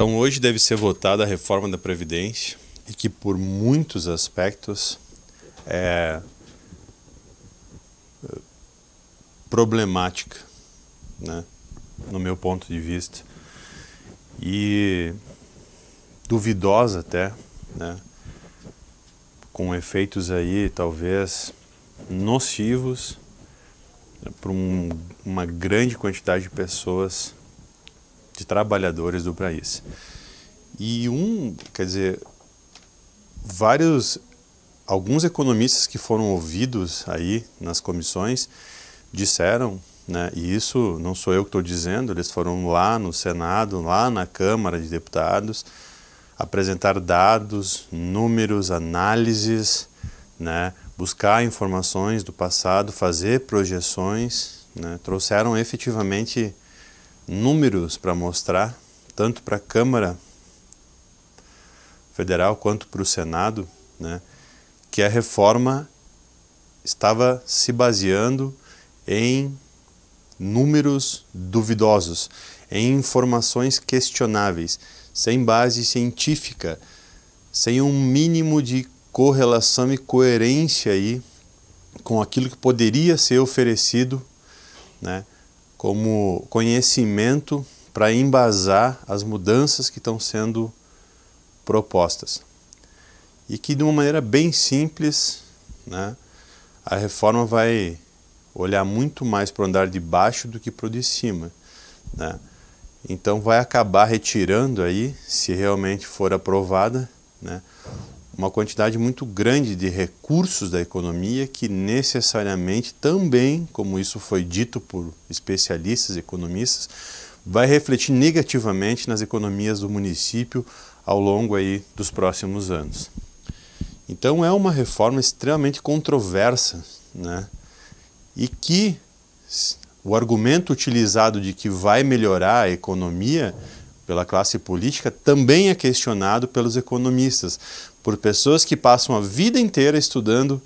Então, hoje deve ser votada a reforma da Previdência e que, por muitos aspectos, é, é problemática, né? no meu ponto de vista, e duvidosa até, né? com efeitos aí talvez nocivos né, para um, uma grande quantidade de pessoas de trabalhadores do país. E um, quer dizer, vários, alguns economistas que foram ouvidos aí nas comissões disseram, né, e isso não sou eu que estou dizendo, eles foram lá no Senado, lá na Câmara de Deputados, apresentar dados, números, análises, né, buscar informações do passado, fazer projeções, né, trouxeram efetivamente números para mostrar, tanto para a Câmara Federal quanto para o Senado, né, que a reforma estava se baseando em números duvidosos, em informações questionáveis, sem base científica, sem um mínimo de correlação e coerência aí com aquilo que poderia ser oferecido, né? como conhecimento para embasar as mudanças que estão sendo propostas. E que de uma maneira bem simples, né, a reforma vai olhar muito mais para o andar de baixo do que para o de cima. Né? Então vai acabar retirando aí, se realmente for aprovada, né, uma quantidade muito grande de recursos da economia que necessariamente também, como isso foi dito por especialistas economistas, vai refletir negativamente nas economias do município ao longo aí dos próximos anos. Então é uma reforma extremamente controversa, né? E que o argumento utilizado de que vai melhorar a economia pela classe política também é questionado pelos economistas, por pessoas que passam a vida inteira estudando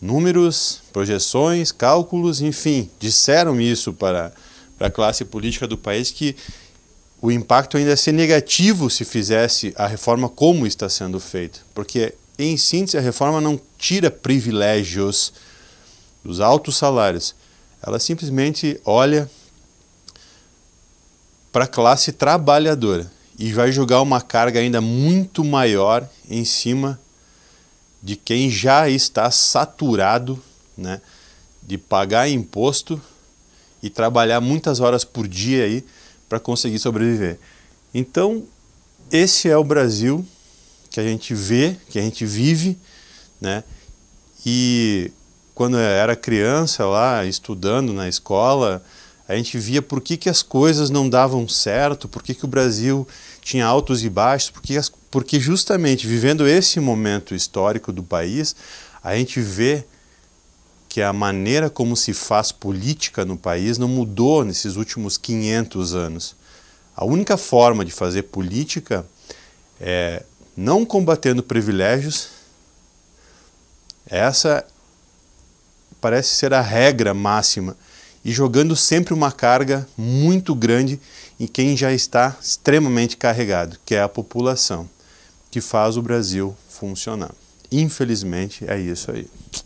números, projeções, cálculos, enfim, disseram isso para, para a classe política do país que o impacto ainda ia ser negativo se fizesse a reforma como está sendo feita, porque em síntese a reforma não tira privilégios dos altos salários. Ela simplesmente olha para a classe trabalhadora e vai jogar uma carga ainda muito maior em cima de quem já está saturado né, de pagar imposto e trabalhar muitas horas por dia aí para conseguir sobreviver. Então, esse é o Brasil que a gente vê, que a gente vive, né? E quando eu era criança lá, estudando na escola, a gente via por que, que as coisas não davam certo, por que, que o Brasil tinha altos e baixos, porque, as, porque justamente vivendo esse momento histórico do país, a gente vê que a maneira como se faz política no país não mudou nesses últimos 500 anos. A única forma de fazer política é não combatendo privilégios. Essa parece ser a regra máxima e jogando sempre uma carga muito grande em quem já está extremamente carregado, que é a população, que faz o Brasil funcionar. Infelizmente é isso aí.